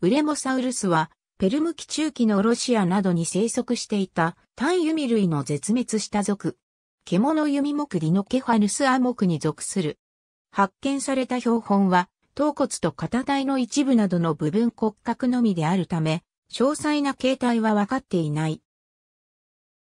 ウレモサウルスは、ペルム紀中期のロシアなどに生息していた単弓類の絶滅した族。獣弓目リノケファヌスア目に属する。発見された標本は、頭骨と肩体の一部などの部分骨格のみであるため、詳細な形態は分かっていない。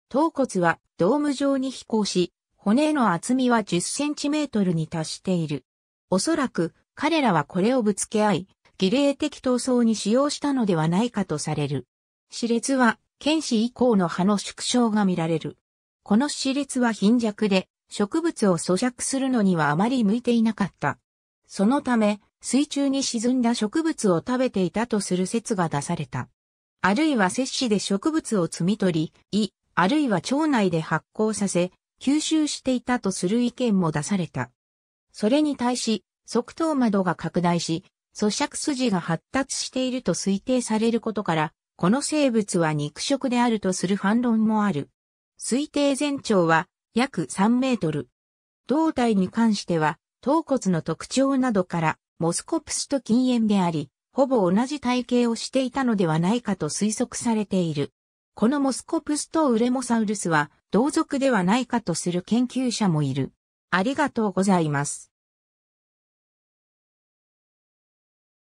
頭骨はドーム状に飛行し、骨の厚みは10センチメートルに達している。おそらく彼らはこれをぶつけ合い、儀礼的闘争に使用したのではないかとされる。熾烈は、剣士以降の葉の縮小が見られる。この熾烈は貧弱で、植物を咀嚼するのにはあまり向いていなかった。そのため、水中に沈んだ植物を食べていたとする説が出された。あるいは摂氏で植物を摘み取り、胃、あるいは腸内で発酵させ、吸収していたとする意見も出された。それに対し、側頭窓が拡大し、咀嚼筋が発達していると推定されることから、この生物は肉食であるとする反論もある。推定全長は約3メートル。胴体に関しては、頭骨の特徴などから、モスコプスと禁煙であり、ほぼ同じ体型をしていたのではないかと推測されている。このモスコプスとウレモサウルスは同族ではないかとする研究者もいる。ありがとうございます。